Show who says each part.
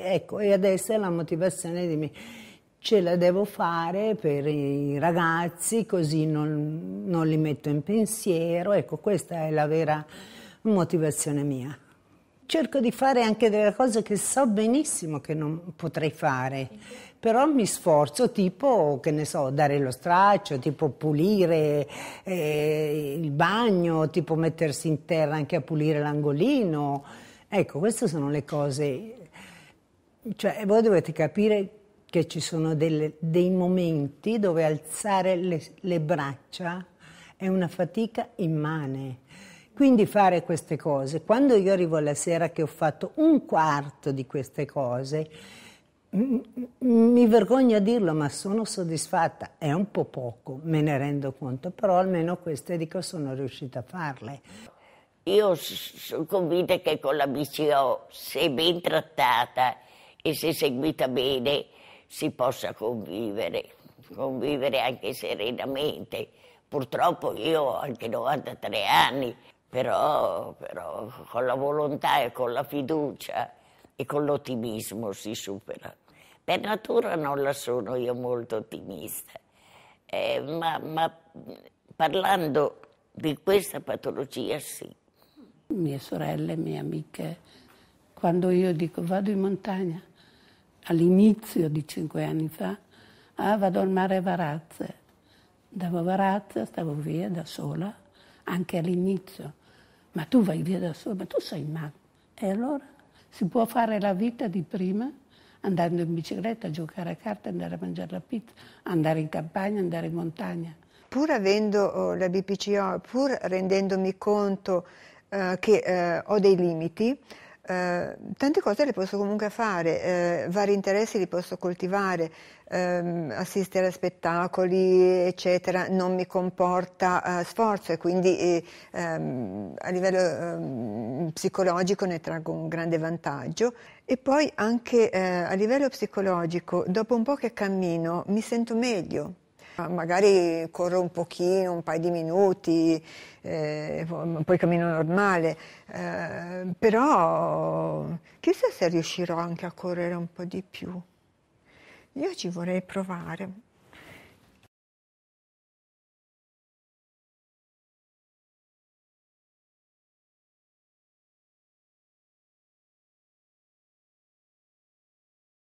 Speaker 1: Ecco, e adesso è la motivazione di me. Ce la
Speaker 2: devo fare per i ragazzi, così non, non li metto in pensiero. Ecco, questa è la vera motivazione mia. Cerco di fare anche delle cose che so benissimo che non potrei fare, però mi sforzo tipo, che ne so, dare lo straccio, tipo pulire eh, il bagno, tipo mettersi in terra anche a pulire l'angolino. Ecco, queste sono le cose cioè, voi dovete capire che ci sono delle, dei momenti dove alzare le, le braccia è una fatica immane. Quindi fare queste cose, quando io arrivo la sera che ho fatto un quarto di queste cose, mi vergogno a dirlo, ma sono soddisfatta. È un po' poco, me ne rendo conto, però almeno queste dico sono riuscita a farle.
Speaker 3: Io sono convinta che con la BCO, se ben trattata e se seguita bene si possa convivere, convivere anche serenamente. Purtroppo io ho anche 93 anni, però, però con la volontà e con la fiducia e con l'ottimismo si supera. Per natura non la sono io molto ottimista, eh, ma, ma parlando di questa patologia sì.
Speaker 4: Mie sorelle, mie amiche, quando io dico vado in montagna, all'inizio di cinque anni fa, ah, vado al mare a Varazze. Andavo a Varazze, stavo via da sola, anche all'inizio. Ma tu vai via da sola, ma tu sei matto. E allora si può fare la vita di prima? andando in bicicletta, giocare a carte, andare a mangiare la
Speaker 1: pizza, andare in campagna, andare in montagna. Pur avendo oh, la BPCO, pur rendendomi conto eh, che eh, ho dei limiti, Ehm, tante cose le posso comunque fare, eh, vari interessi li posso coltivare, ehm, assistere a spettacoli, eccetera, non mi comporta eh, sforzo e quindi ehm, a livello ehm, psicologico ne trago un grande vantaggio. E poi anche eh, a livello psicologico, dopo un po' che cammino, mi sento meglio, Magari corro un pochino, un paio di minuti, eh, poi cammino normale, eh, però chissà se riuscirò anche a correre un po' di più. Io ci vorrei provare.